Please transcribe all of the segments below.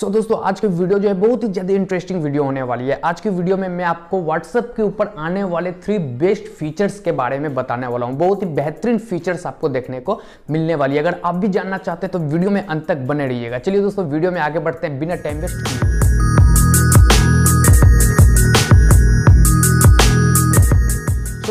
सो so, दोस्तों आज की वीडियो जो है बहुत ही ज़्यादा इंटरेस्टिंग वीडियो होने वाली है आज की वीडियो में मैं आपको WhatsApp के ऊपर आने वाले थ्री बेस्ट फीचर्स के बारे में बताने वाला हूँ बहुत ही बेहतरीन फीचर्स आपको देखने को मिलने वाली है अगर आप भी जानना चाहते हैं तो वीडियो में अंत तक बने रहिएगा चलिए दोस्तों वीडियो में आगे बढ़ते हैं बिना टाइम वेस्ट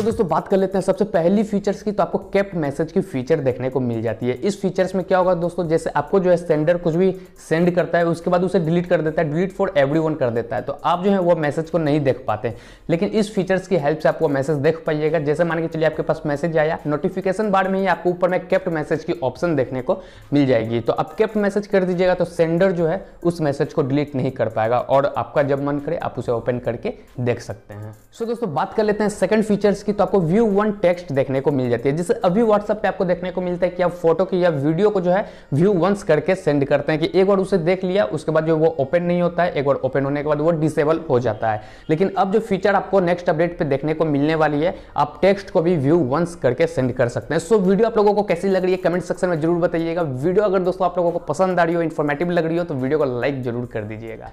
दोस्तों बात कर लेते हैं सबसे पहली फीचर्स की तो आपको कैप्ट मैसेज की फीचर देखने को मिल जाती है इस फीचर्स में क्या होगा दोस्तों जैसे आपको जो है सेंडर कुछ भी सेंड करता है उसके बाद उसे डिलीट कर देता है डिलीट फॉर एवरीवन कर देता है तो आप जो है वो मैसेज को नहीं देख पाते लेकिन इस फीचर्स की हेल्प से आपको मैसेज देख पाइएगा जैसे मान के चलिए आपके पास मैसेज आया नोटिफिकेशन बार में ही आपको ऊपर में कैप्ट मैसेज की ऑप्शन देखने को मिल जाएगी तो आप कैप्ट मैसेज कर दीजिएगा तो सेंडर जो है उस मैसेज को डिलीट नहीं कर पाएगा और आपका जब मन करे आप उसे ओपन करके देख सकते हैं सो so, दोस्तों बात कर लेते हैं सेकंड फीचर्स की तो आपको व्यू वन टेक्स्ट देखने को मिल जाती है जिससे अभी व्हाट्सएप पे आपको देखने को मिलता है कि आप फोटो की या वीडियो को जो है व्यू वंस करके सेंड करते हैं कि एक बार उसे देख लिया उसके बाद जो वो ओपन नहीं होता है एक बार ओपन होने के बाद वो डिसेबल हो जाता है लेकिन अब जो फीचर आपको नेक्स्ट अपडेट पर देखने को मिलने वाली है आप टेक्स्ट को भी व्यू वंस करके सेंड कर सकते हैं सो वीडियो आप लोगों को कैसी लग रही है कमेंट सेक्शन में जरूर बताइएगा वीडियो अगर दोस्तों आप लोगों को पसंद आ रही हो इन्फॉर्मेटिव लग रही हो तो वीडियो को लाइक जरूर कर दीजिएगा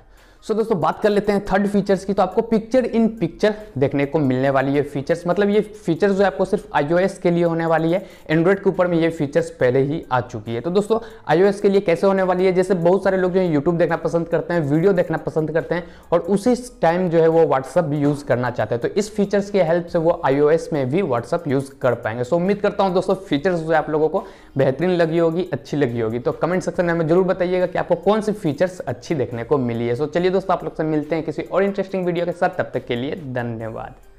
सो so, दोस्तों बात कर लेते हैं थर्ड फीचर्स की तो आपको पिक्चर इन पिक्चर देखने को मिलने वाली है फीचर्स मतलब ये फीचर्स जो है आपको सिर्फ आईओएस के लिए होने वाली है एंड्रॉयड के ऊपर में ये फीचर्स पहले ही आ चुकी है तो दोस्तों आईओएस के लिए कैसे होने वाली है जैसे बहुत सारे लोग जो है यूट्यूब देखना पसंद करते हैं वीडियो देखना पसंद करते हैं और उसी टाइम जो है वो व्हाट्सअप भी यूज़ करना चाहते हैं तो इस फीचर्स की हेल्प से वो आई में भी व्हाट्सअप यूज़ कर पाएंगे सो so, उम्मीद करता हूँ दोस्तों फीचर्स जो है आप लोगों को बेहतरीन लगी होगी अच्छी लगी होगी तो कमेंट सेक्शन में हमें जरूर बताइएगा कि आपको कौन सी फीचर्स अच्छी देखने को मिली है सो चलिए दोस्तों आप लोग से मिलते हैं किसी और इंटरेस्टिंग वीडियो के साथ तब तक के लिए धन्यवाद